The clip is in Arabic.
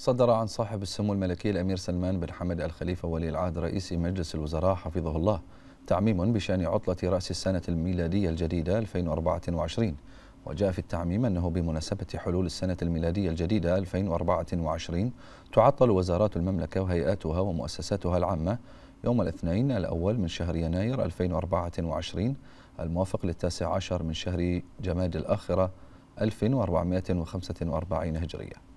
صدر عن صاحب السمو الملكي الأمير سلمان بن حمد الخليفة ولي العهد رئيس مجلس الوزراء حفظه الله تعميم بشأن عطلة رأس السنة الميلادية الجديدة 2024 وجاء في التعميم أنه بمناسبة حلول السنة الميلادية الجديدة 2024 تعطل وزارات المملكة وهيئاتها ومؤسساتها العامة يوم الاثنين الأول من شهر يناير 2024 الموافق للتاسع عشر من شهر جماد الآخرة 1445 هجرية